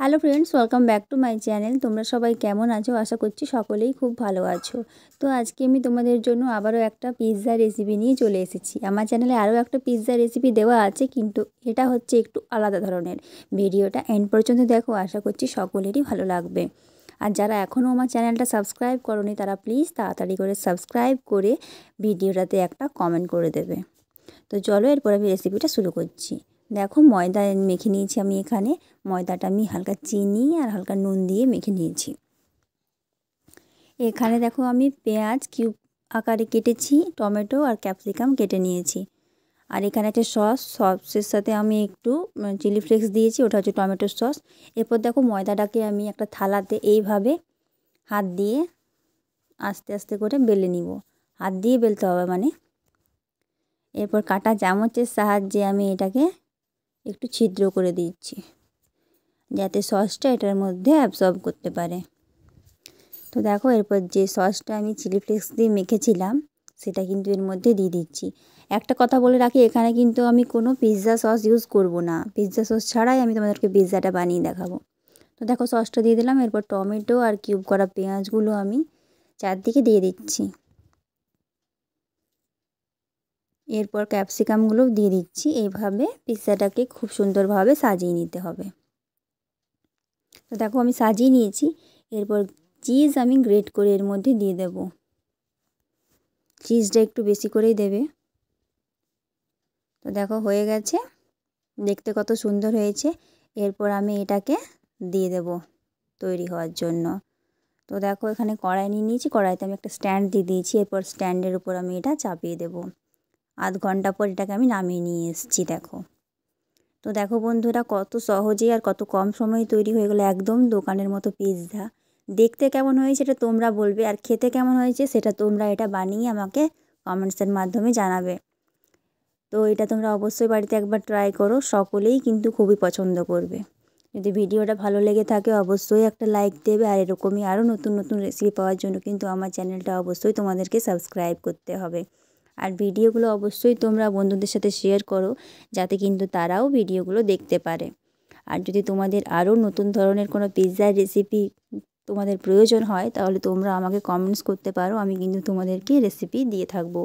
hello friends welcome back to my channel তোমরা সবাই কেমন আছো আশা করছি সকলেই খুব ভালো আছো তো আজকে আমি তোমাদের জন্য আবারও একটা পিৎজা রেসিপি নিয়ে চলে এসেছি আমার চ্যানেলে আরও একটা পিৎজা রেসিপি দেওয়া আছে কিন্তু এটা হচ্ছে একটু আলাদা ধরনের ভিডিওটা এন্ড পর্যন্ত দেখো আশা করছি সকলেরই ভালো লাগবে আর যারা এখনও আমার চ্যানেলটা সাবস্ক্রাইব করনি তারা প্লিজ তাড়াতাড়ি করে সাবস্ক্রাইব করে ভিডিওটাতে একটা কমেন্ট করে দেবে তো চলো এরপর আমি রেসিপিটা শুরু করছি দেখো ময়দা মেখে নিয়েছি আমি এখানে ময়দাটা আমি হালকা চিনি আর হালকা নুন দিয়ে মেখে নিয়েছি এখানে দেখো আমি পেঁয়াজ কিউব আকারে কেটেছি টমেটো আর ক্যাপসিকাম কেটে নিয়েছি আর এখানে একটা সস সসের সাথে আমি একটু চিলি ফ্লেক্স দিয়েছি ওটা হচ্ছে টমেটোর সস এরপর দেখো ময়দাটাকে আমি একটা থালাতে এইভাবে হাত দিয়ে আস্তে আস্তে করে বেলে নিব হাত দিয়ে বেলতে হবে মানে এরপর কাটা চামচের সাহায্যে আমি এটাকে একটু ছিদ্র করে দিচ্ছি যাতে সসটা এটার মধ্যে অ্যাবসর্ব করতে পারে তো দেখো এরপর যে সসটা আমি চিলি ফ্লেক্স দিয়ে মেখেছিলাম সেটা কিন্তু এর মধ্যে দিয়ে দিচ্ছি একটা কথা বলে রাখি এখানে কিন্তু আমি কোনো পিৎজা সস ইউজ করব না পিৎজা সস ছাড়াই আমি তোমাদেরকে পিৎজাটা বানিয়ে দেখাবো তো দেখো সসটা দিয়ে দিলাম এরপর টমেটো আর কিউব করা পেঁয়াজগুলো আমি চারদিকে দিয়ে দিচ্ছি এরপর ক্যাপসিকামগুলো দিয়ে দিচ্ছি এইভাবে পিৎজাটাকে খুব সুন্দরভাবে সাজিয়ে নিতে হবে তো দেখো আমি সাজিয়ে নিয়েছি এরপর চিজ আমি গ্রেট করে এর মধ্যে দিয়ে দেব চিজটা একটু বেশি করেই দেবে তো দেখো হয়ে গেছে দেখতে কত সুন্দর হয়েছে এরপর আমি এটাকে দিয়ে দেব তৈরি হওয়ার জন্য তো দেখো এখানে কড়াই নিয়ে নিয়েছি কড়াইতে আমি একটা স্ট্যান্ড দিয়ে দিয়েছি এরপর স্ট্যান্ডের উপর আমি এটা চাপিয়ে দেবো আধ ঘন্টা পর এটাকে আমি নামিয়ে নিয়ে এসেছি দেখো তো দেখো বন্ধুরা কত সহজে আর কত কম সময়ে তৈরি হয়ে গেলো একদম দোকানের মতো পিৎজা দেখতে কেমন হয়েছে সেটা তোমরা বলবে আর খেতে কেমন হয়েছে সেটা তোমরা এটা বানিয়ে আমাকে কমেন্টসের মাধ্যমে জানাবে তো এটা তোমরা অবশ্যই বাড়িতে একবার ট্রাই করো সকলেই কিন্তু খুবই পছন্দ করবে যদি ভিডিওটা ভালো লেগে থাকে অবশ্যই একটা লাইক দেবে আর এরকমই আরও নতুন নতুন রেসিপি পাওয়ার জন্য কিন্তু আমার চ্যানেলটা অবশ্যই তোমাদেরকে সাবস্ক্রাইব করতে হবে আর ভিডিওগুলো অবশ্যই তোমরা বন্ধুদের সাথে শেয়ার করো যাতে কিন্তু তারাও ভিডিওগুলো দেখতে পারে আর যদি তোমাদের আরও নতুন ধরনের কোনো পিৎজার রেসিপি তোমাদের প্রয়োজন হয় তাহলে তোমরা আমাকে কমেন্টস করতে পারো আমি কিন্তু তোমাদেরকে রেসিপি দিয়ে থাকবো